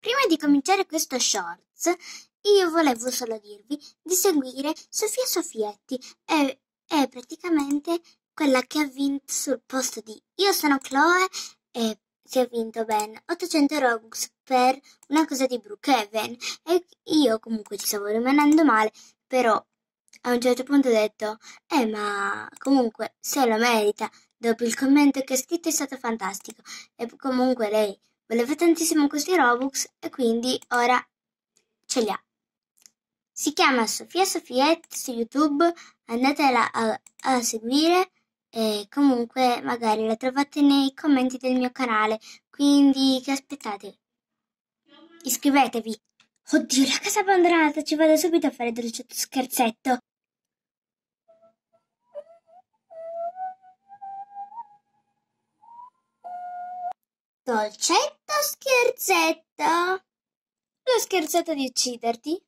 Prima di cominciare questo shorts, io volevo solo dirvi di seguire Sofia Sofietti, è, è praticamente quella che ha vinto sul posto di Io sono Chloe e si è vinto ben 800 Robux per una cosa di Brookhaven e io comunque ci stavo rimanendo male, però a un certo punto ho detto, eh ma comunque se lo merita, dopo il commento che ha scritto è stato fantastico e comunque lei Voleva tantissimo questi Robux e quindi ora ce li ha. Si chiama Sofia Sofiette su YouTube, andatela a, a seguire e comunque magari la trovate nei commenti del mio canale, quindi che aspettate? Iscrivetevi! Oddio, la casa abbandonata, ci vado subito a fare dolcetto scherzetto. Dolce scherzetto. Lo scherzetto di ucciderti?